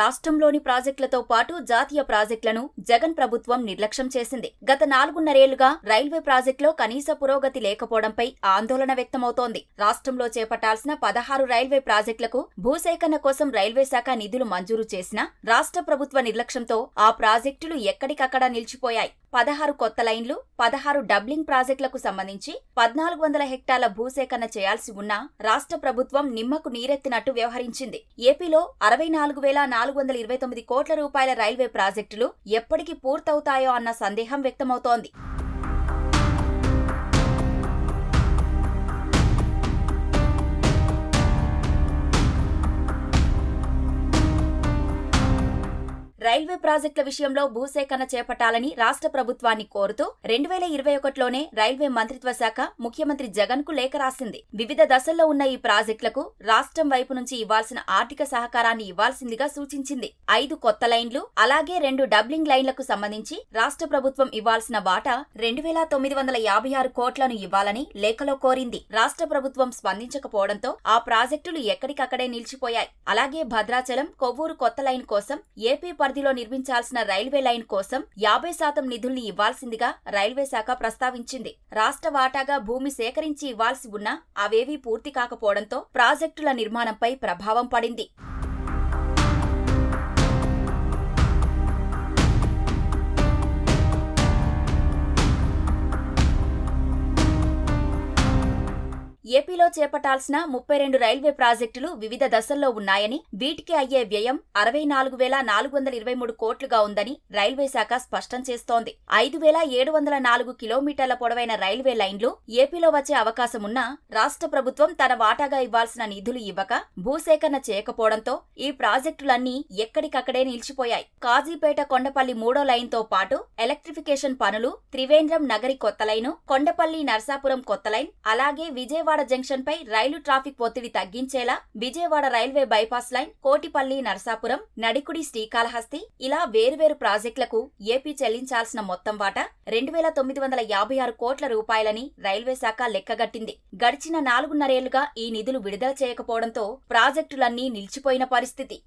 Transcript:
రాష్ట్రంలోని ప్రాజెక్టులతో పాటు జాతీయ ప్రాజెక్టులను జగన్ ప్రభుత్వం నిర్లక్ష్యం చేసింది గత నాలుగున్నరేళ్లుగా రైల్వే ప్రాజెక్టులో కనీస పురోగతి లేకపోవడంపై ఆందోళన వ్యక్తమవుతోంది రాష్ట్రంలో చేపట్టాల్సిన పదహారు రైల్వే ప్రాజెక్టులకు భూసేకరణ కోసం రైల్వే శాఖ నిధులు మంజూరు చేసినా రాష్ట్ర ప్రభుత్వ నిర్లక్ష్యంతో ఆ ప్రాజెక్టులు ఎక్కడికక్కడ నిలిచిపోయాయి పదహారు కొత్త లైన్లు పదహారు డబ్లింగ్ ప్రాజెక్టులకు సంబంధించి పద్నాలుగు వందల హెక్టార్ల భూసేకరణ చేయాల్సి ఉన్నా రాష్ట్ర ప్రభుత్వం నిమ్మకు నీరెత్తినట్టు వ్యవహరించింది ఏపీలో అరవై నాలుగు వేల నాలుగు వందల ఇరవై తొమ్మిది కోట్ల రూపాయల రైల్వే ప్రాజెక్టులు ఎప్పటికి పూర్తవుతాయో అన్న సందేహం వ్యక్తమవుతోంది రైల్వే ప్రాజెక్టుల విషయంలో భూసేకరణ చేపట్టాలని రాష్ట్ర ప్రభుత్వాన్ని కోరుతూ రెండు వేల ఇరవై ఒకటిలోనే రైల్వే మంత్రిత్వ శాఖ ముఖ్యమంత్రి జగన్ కు లేఖ రాసింది వివిధ దశల్లో ఉన్న ఈ ప్రాజెక్టులకు రాష్ట్రం వైపు నుంచి ఇవ్వాల్సిన ఆర్థిక సహకారాన్ని ఇవ్వాల్సిందిగా సూచించింది ఐదు కొత్త లైన్లు అలాగే రెండు డబ్లింగ్ లైన్లకు సంబంధించి రాష్ట్ర ప్రభుత్వం ఇవ్వాల్సిన వాటా రెండు వేల తొమ్మిది వందల యాభై ఆరు కోట్లను ఇవ్వాలని లేఖలో కోరింది రాష్ట్ర ప్రభుత్వం స్పందించకపోవడంతో ఆ ప్రాజెక్టులు ఎక్కడికక్కడే నిలిచిపోయాయి అలాగే భద్రాచలం కొవ్వూరు కొత్త లైన్ కోసం ఏపీ పరిధి వ్యవధిలో నిర్మించాల్సిన రైల్వే లైన్ కోసం యాభై శాతం నిధుల్ని ఇవ్వాల్సిందిగా రైల్వే శాఖ ప్రస్తావించింది రాష్ట్ర వాటాగా భూమి సేకరించి ఇవ్వాల్సి ఉన్నా అవేవీ పూర్తి కాకపోవడంతో ప్రాజెక్టుల నిర్మాణంపై ప్రభావం పడింది ఏపీలో చేపట్టాల్సిన ముప్పై రెండు రైల్వే ప్రాజెక్టులు వివిధ దశల్లో ఉన్నాయని వీటికి అయ్యే వ్యయం అరవై నాలుగు వేల నాలుగు వందల ఇరవై మూడు కోట్లుగా ఉందని రైల్వే శాఖ స్పష్టం చేస్తోంది ఐదు వేల ఏడు వందల నాలుగు కిలోమీటర్ల పొడవైన రైల్వే లైన్లు ఏపీలో వచ్చే అవకాశమున్నా రాష్ట్ర ప్రభుత్వం తన వాటాగా ఇవ్వాల్సిన నిధులు ఇవ్వక భూసేకరణ చేయకపోవడంతో ఈ ప్రాజెక్టులన్నీ ఎక్కడికక్కడే నిలిచిపోయాయి కాజీపేట కొండపల్లి మూడో లైన్తో పాటు ఎలక్ట్రిఫికేషన్ పనులు త్రివేంద్రం నగరి కొత్త లైను కొండపల్లి నర్సాపురం కొత్త లైన్ అలాగే విజయవాడ విజయవాడ జంక్షన్పై రైలు ట్రాఫిక్ ఒత్తిడి తగ్గించేలా Vijayawada railway bypass line Kotipalli Narasapuram Nadikudi Srikalahasti ఇలా వేరువేరు ప్రాజెక్టులకు ఏపీ చెల్లించాల్సిన మొత్తం వాటా రెండు వేల తొమ్మిది వందల యాభై ఆరు కోట్ల రూపాయలని రైల్వే శాఖ లెక్కగట్టింది గడిచిన నాలుగున్నరేళ్లుగా ఈ నిధులు విడుదల చేయకపోవడంతో ప్రాజెక్టులన్నీ నిలిచిపోయిన పరిస్థితి